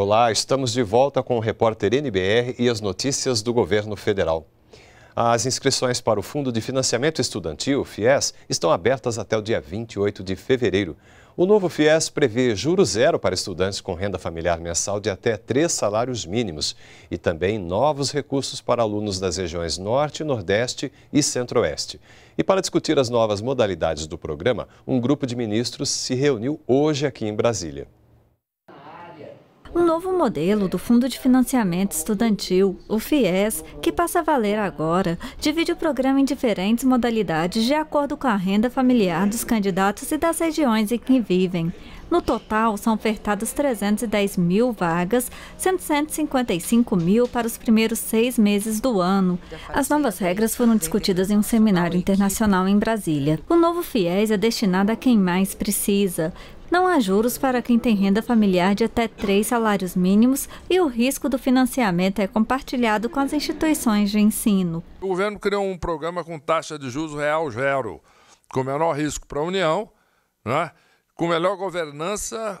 Olá, estamos de volta com o repórter NBR e as notícias do governo federal. As inscrições para o Fundo de Financiamento Estudantil, FIES, estão abertas até o dia 28 de fevereiro. O novo FIES prevê juro zero para estudantes com renda familiar mensal de até três salários mínimos e também novos recursos para alunos das regiões Norte, Nordeste e Centro-Oeste. E para discutir as novas modalidades do programa, um grupo de ministros se reuniu hoje aqui em Brasília um novo modelo do Fundo de Financiamento Estudantil, o FIES, que passa a valer agora, divide o programa em diferentes modalidades de acordo com a renda familiar dos candidatos e das regiões em que vivem. No total, são ofertadas 310 mil vagas, sendo 155 mil para os primeiros seis meses do ano. As novas regras foram discutidas em um seminário internacional em Brasília. O novo FIES é destinado a quem mais precisa. Não há juros para quem tem renda familiar de até três salários mínimos e o risco do financiamento é compartilhado com as instituições de ensino. O governo criou um programa com taxa de juros real zero, com menor risco para a União, né? com melhor governança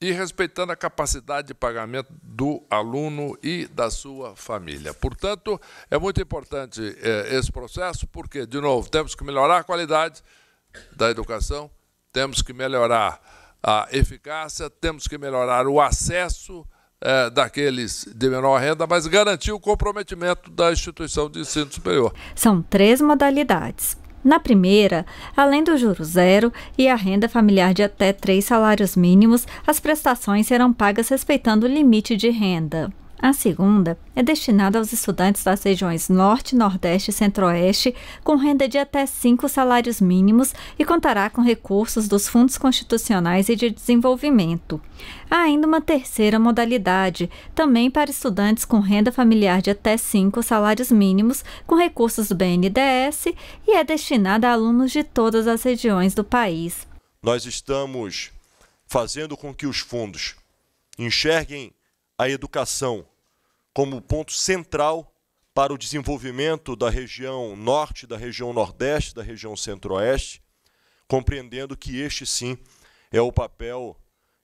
e respeitando a capacidade de pagamento do aluno e da sua família. Portanto, é muito importante é, esse processo, porque, de novo, temos que melhorar a qualidade da educação, temos que melhorar a eficácia, temos que melhorar o acesso é, daqueles de menor renda, mas garantir o comprometimento da instituição de ensino superior. São três modalidades. Na primeira, além do juro zero e a renda familiar de até três salários mínimos, as prestações serão pagas respeitando o limite de renda. A segunda é destinada aos estudantes das regiões Norte, Nordeste e Centro-Oeste, com renda de até cinco salários mínimos e contará com recursos dos fundos constitucionais e de desenvolvimento. Há ainda uma terceira modalidade, também para estudantes com renda familiar de até cinco salários mínimos, com recursos do BNDES, e é destinada a alunos de todas as regiões do país. Nós estamos fazendo com que os fundos enxerguem a educação como ponto central para o desenvolvimento da região norte, da região nordeste, da região centro-oeste, compreendendo que este sim é o papel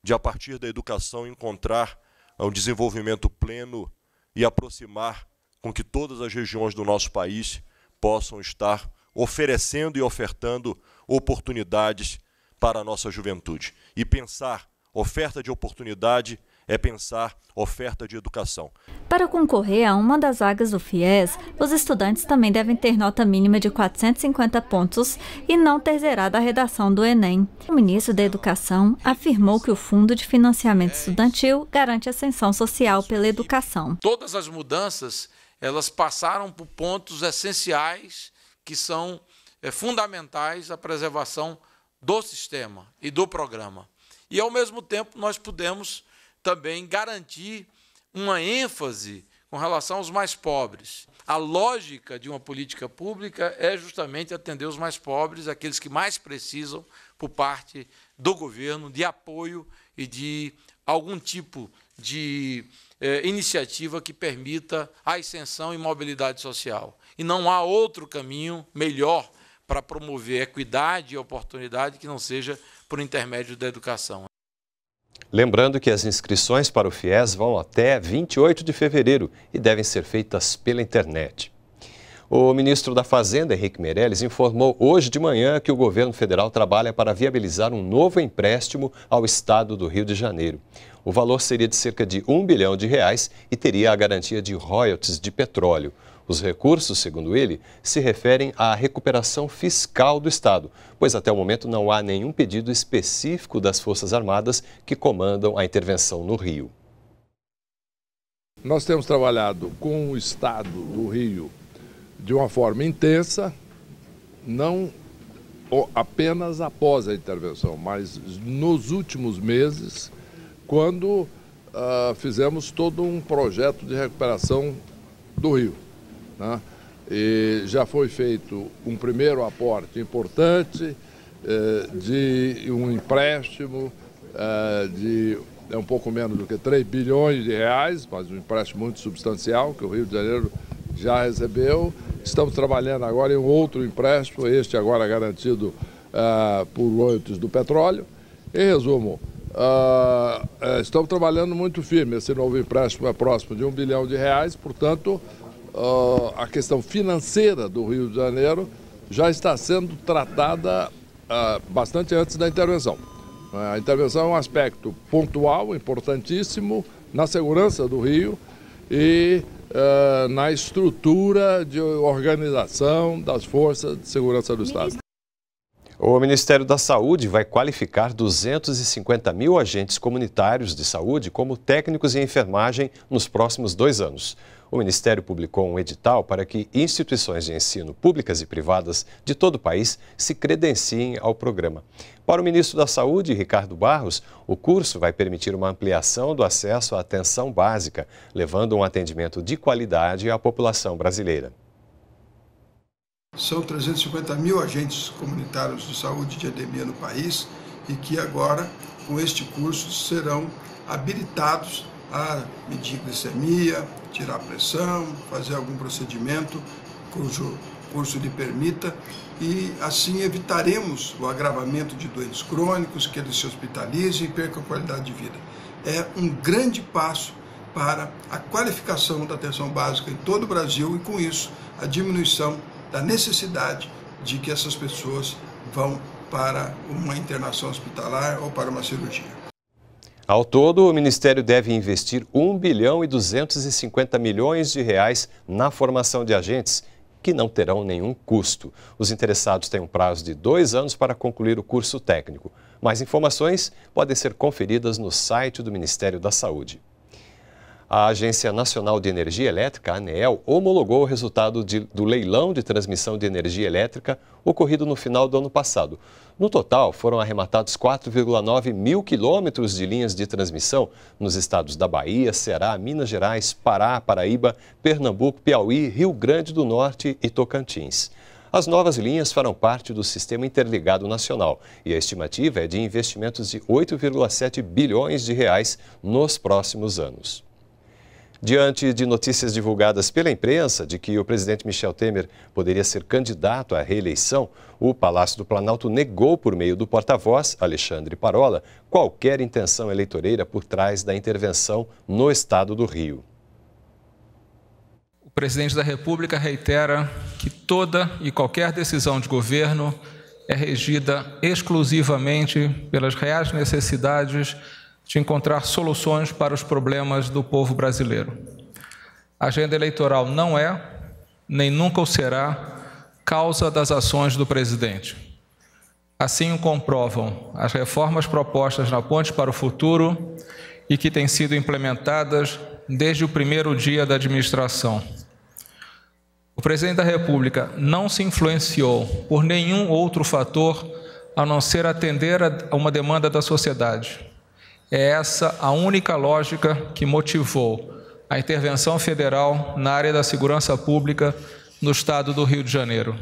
de, a partir da educação, encontrar um desenvolvimento pleno e aproximar com que todas as regiões do nosso país possam estar oferecendo e ofertando oportunidades para a nossa juventude. E pensar oferta de oportunidade é pensar oferta de educação. Para concorrer a uma das vagas do FIES, os estudantes também devem ter nota mínima de 450 pontos e não ter zerado a redação do Enem. O ministro da Educação afirmou que o Fundo de Financiamento é Estudantil garante ascensão social pela educação. Todas as mudanças, elas passaram por pontos essenciais que são é, fundamentais à preservação do sistema e do programa. E, ao mesmo tempo, nós pudemos também garantir uma ênfase com relação aos mais pobres. A lógica de uma política pública é justamente atender os mais pobres, aqueles que mais precisam, por parte do governo, de apoio e de algum tipo de eh, iniciativa que permita a ascensão e mobilidade social. E não há outro caminho melhor para promover equidade e oportunidade que não seja por intermédio da educação. Lembrando que as inscrições para o FIES vão até 28 de fevereiro e devem ser feitas pela internet. O ministro da Fazenda, Henrique Meirelles, informou hoje de manhã que o governo federal trabalha para viabilizar um novo empréstimo ao estado do Rio de Janeiro. O valor seria de cerca de 1 bilhão de reais e teria a garantia de royalties de petróleo. Os recursos, segundo ele, se referem à recuperação fiscal do Estado, pois até o momento não há nenhum pedido específico das Forças Armadas que comandam a intervenção no Rio. Nós temos trabalhado com o Estado do Rio de uma forma intensa, não apenas após a intervenção, mas nos últimos meses, quando uh, fizemos todo um projeto de recuperação do Rio. Né? E já foi feito um primeiro aporte importante eh, de um empréstimo eh, de é um pouco menos do que 3 bilhões de reais, mas um empréstimo muito substancial que o Rio de Janeiro já recebeu. Estamos trabalhando agora em outro empréstimo, este agora garantido eh, por royalties do Petróleo. Em resumo, Uh, estamos trabalhando muito firme. Esse novo empréstimo é próximo de um bilhão de reais, portanto, uh, a questão financeira do Rio de Janeiro já está sendo tratada uh, bastante antes da intervenção. Ah, a intervenção é um aspecto pontual, importantíssimo, na segurança do Rio e uh, na estrutura de organização das forças de segurança do Estado. O Ministério da Saúde vai qualificar 250 mil agentes comunitários de saúde como técnicos em enfermagem nos próximos dois anos o Ministério publicou um edital para que instituições de ensino públicas e privadas de todo o país se credenciem ao programa. Para o ministro da Saúde, Ricardo Barros, o curso vai permitir uma ampliação do acesso à atenção básica, levando um atendimento de qualidade à população brasileira. São 350 mil agentes comunitários de saúde de endemia no país e que agora, com este curso, serão habilitados medir glicemia, tirar pressão, fazer algum procedimento cujo curso lhe permita e assim evitaremos o agravamento de doentes crônicos, que eles se hospitalizem e percam qualidade de vida. É um grande passo para a qualificação da atenção básica em todo o Brasil e com isso a diminuição da necessidade de que essas pessoas vão para uma internação hospitalar ou para uma cirurgia. Ao todo, o Ministério deve investir 1 bilhão e 250 milhões de reais na formação de agentes que não terão nenhum custo. Os interessados têm um prazo de dois anos para concluir o curso técnico. Mais informações podem ser conferidas no site do Ministério da Saúde. A Agência Nacional de Energia Elétrica, (Anel) ANEEL, homologou o resultado de, do leilão de transmissão de energia elétrica ocorrido no final do ano passado. No total, foram arrematados 4,9 mil quilômetros de linhas de transmissão nos estados da Bahia, Ceará, Minas Gerais, Pará, Paraíba, Pernambuco, Piauí, Rio Grande do Norte e Tocantins. As novas linhas farão parte do Sistema Interligado Nacional e a estimativa é de investimentos de 8,7 bilhões de reais nos próximos anos. Diante de notícias divulgadas pela imprensa de que o presidente Michel Temer poderia ser candidato à reeleição, o Palácio do Planalto negou, por meio do porta-voz, Alexandre Parola, qualquer intenção eleitoreira por trás da intervenção no estado do Rio. O presidente da República reitera que toda e qualquer decisão de governo é regida exclusivamente pelas reais necessidades de encontrar soluções para os problemas do povo brasileiro. A agenda eleitoral não é, nem nunca o será, causa das ações do presidente. Assim o comprovam as reformas propostas na Ponte para o Futuro e que têm sido implementadas desde o primeiro dia da administração. O presidente da República não se influenciou por nenhum outro fator a não ser atender a uma demanda da sociedade. É essa a única lógica que motivou a intervenção federal na área da segurança pública no estado do Rio de Janeiro.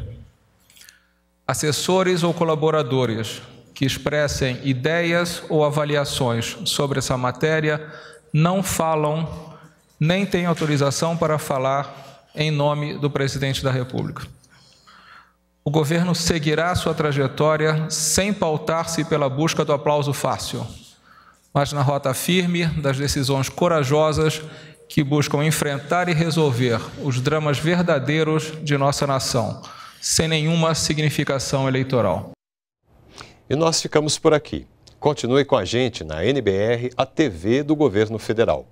Assessores ou colaboradores que expressem ideias ou avaliações sobre essa matéria não falam nem têm autorização para falar em nome do presidente da República. O governo seguirá sua trajetória sem pautar-se pela busca do aplauso fácil mas na rota firme das decisões corajosas que buscam enfrentar e resolver os dramas verdadeiros de nossa nação, sem nenhuma significação eleitoral. E nós ficamos por aqui. Continue com a gente na NBR, a TV do Governo Federal.